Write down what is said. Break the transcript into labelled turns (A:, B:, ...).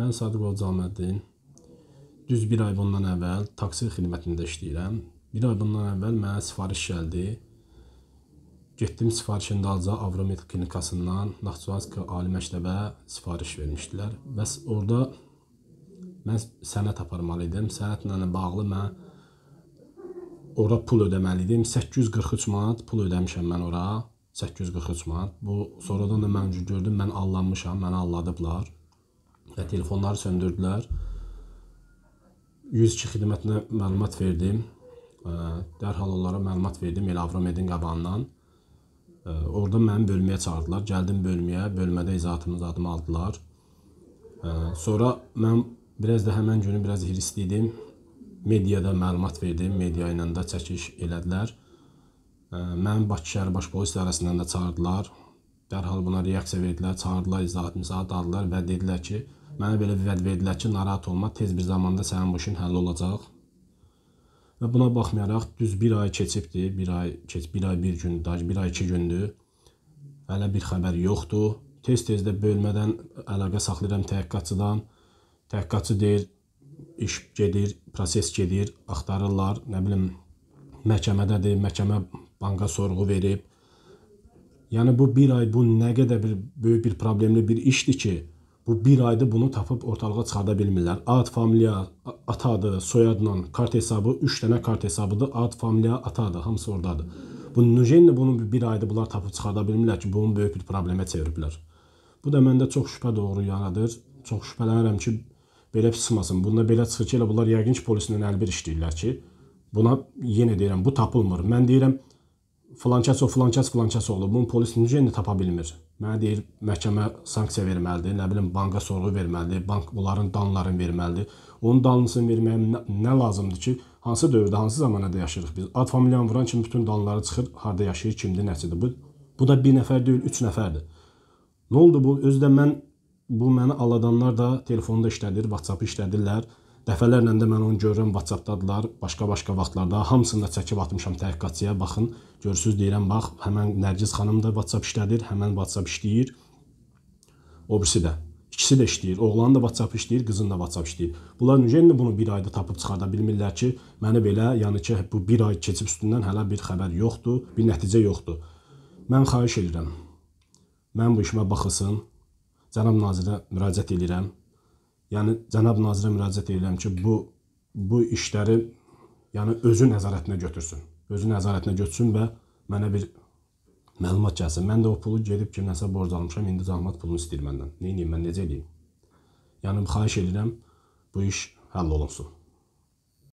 A: Mən Sadıq Ocaməddin. Düz bir ay bundan əvvəl taksi xidmətində işləyirəm. Bir ay bundan əvvəl mənə sifariş gəldi. Getdim sifarişin dalca Avromed klinikasından Naxçıvanski Ali Məktəbə sifariş vermişdilər. Bəs orada mən sənət aparmalı idim. Sənətlə bağlı mən ora pul ödəməli idim. 843 manat pul ödəmişəm mən ora. 843 manat. Bu sonradan da mən gördüm, mən allanmışam, məni alladıblar və telefonları söndürdülər. 102 xidmətinə məlumat verdim. Dərhal onlara məlumat verdim El Avromedin qabağından. Orda məni bölməyə çağırdılar. Gəldim bölməyə, bölmədə izahatımız adımı aldılar. Sonra mən biraz da həmən günü biraz hirsli idim. Mediada məlumat verdim, media ilə də çəkiş elədilər. Mən Bakı şəhər baş polis idarəsindən də çağırdılar. Dərhal buna reaksiya verdilər, çağırdılar, izahat imzahat aldılar və dedilər ki, Mənə belə vəd verdilər ki, narahat olma, tez bir zamanda sənin bu işin həll olacaq. Və buna baxmayaraq düz 1 ay keçibdi, 1 ay keç, 1 ay 1 gün, 1 ay 2 gündür. Hələ bir xəbər yoxdur. Tez-tez də bölmədən əlaqə saxlayıram təhqiqatçıdan. Təhqiqatçı deyir, iş gedir, proses gedir, axtarırlar, nə bilim, məhkəmədədir, məhkəmə banka sorğu verib. Yəni bu 1 ay bu nə qədər bir böyük bir problemli bir işdir ki, bu bir ayda bunu tapıb ortalığa çıxarda bilmirlər. Ad, familiya, ata adı, soyadla kart hesabı, 3 dənə kart hesabıdır. Ad, familiya, ata adı hamısı ordadır. Bu Nujenlə bunu bir ayda bunlar tapıb çıxarda bilmirlər ki, bunu böyük bir problemə çeviriblər. Bu da məndə çox şübhə doğru yaradır. Çox şübhələnirəm ki, belə pismasın. Bunda belə çıxır ki, elə bunlar yəqin ki, polislə əlbir işləyirlər ki, buna yenə deyirəm, bu tapılmır. Mən deyirəm, filançəsə, filançəsə, filançəsə olub. Bunun polisi necə indi tapa bilmir? Mənə deyir, məhkəmə sanksiya verməlidir, nə bilim banka sorğu verməlidir, bank bunların danlarını verməlidir. Onun danlısını verməyə nə, nə lazımdır ki, hansı dövrdə, hansı zamanada yaşayırıq biz? Ad familyanı vuran kimi bütün danları çıxır, harda yaşayır, kimdir, nəçidir. Bu bu da bir nəfər deyil, 3 nəfərdir. Nə oldu bu? Özü də mən bu məni aladanlar da telefonda işlədir, WhatsApp-ı işlədirlər. Dəfələrlə də mən onu görürəm WhatsApp-dadılar, başqa-başqa vaxtlarda hamısını da çəkib atmışam təhqiqatçıya. Baxın, görürsüz deyirəm, bax, həmin Nərgiz xanım da WhatsApp işlədir, həmin WhatsApp işləyir. O birisi də İkisi də işləyir. Oğlan da WhatsApp işləyir, qızın da WhatsApp işləyir. Bunlar necə indi bunu bir ayda tapıb çıxarda bilmirlər ki, məni belə, yəni ki, bu bir ay keçib üstündən hələ bir xəbər yoxdur, bir nəticə yoxdur. Mən xahiş edirəm. Mən bu işimə baxılsın. Cənab nazirə müraciət edirəm yəni cənab nazirə müraciət edirəm ki, bu bu işləri yəni özü nəzarətinə götürsün. Özü nəzarətinə götürsün və mənə bir məlumat gəlsin. Mən də o pulu gedib kimsə borc almışam, indi zəhmət pulunu istəyir məndən. Nə edeyim, mən necə edeyim? Yəni xahiş edirəm, bu iş həll olunsun.